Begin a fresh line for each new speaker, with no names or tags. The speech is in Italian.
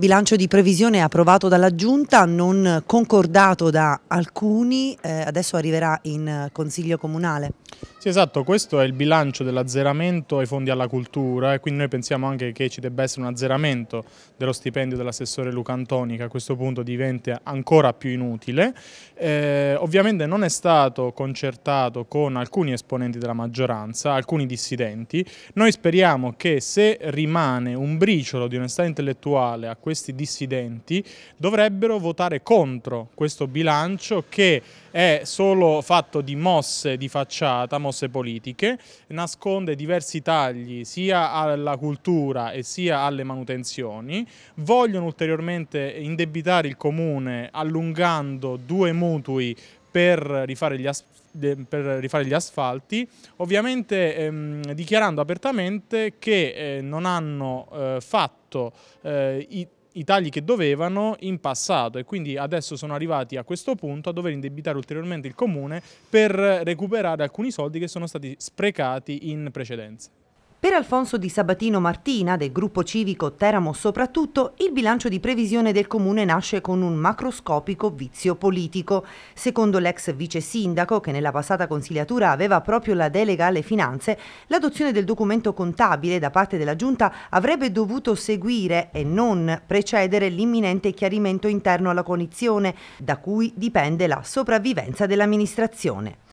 bilancio di previsione approvato dalla Giunta, non concordato da alcuni, eh, adesso arriverà in eh, Consiglio Comunale.
Sì esatto, questo è il bilancio dell'azzeramento ai fondi alla cultura e quindi noi pensiamo anche che ci debba essere un azzeramento dello stipendio dell'assessore Luca Antoni che a questo punto diventa ancora più inutile. Eh, ovviamente non è stato concertato con alcuni esponenti della maggioranza, alcuni dissidenti. Noi speriamo che se rimane un briciolo di onestà intellettuale a questo questi dissidenti dovrebbero votare contro questo bilancio che è solo fatto di mosse di facciata, mosse politiche, nasconde diversi tagli sia alla cultura e sia alle manutenzioni, vogliono ulteriormente indebitare il comune allungando due mutui per rifare gli, as per rifare gli asfalti, ovviamente ehm, dichiarando apertamente che eh, non hanno eh, fatto eh, i i tagli che dovevano in passato e quindi adesso sono arrivati a questo punto a dover indebitare ulteriormente il comune per recuperare alcuni soldi che sono stati sprecati in precedenza.
Per Alfonso Di Sabatino Martina, del gruppo civico Teramo soprattutto, il bilancio di previsione del comune nasce con un macroscopico vizio politico. Secondo l'ex vice sindaco, che nella passata consigliatura aveva proprio la delega alle finanze, l'adozione del documento contabile da parte della giunta avrebbe dovuto seguire e non precedere l'imminente chiarimento interno alla coalizione, da cui dipende la sopravvivenza dell'amministrazione.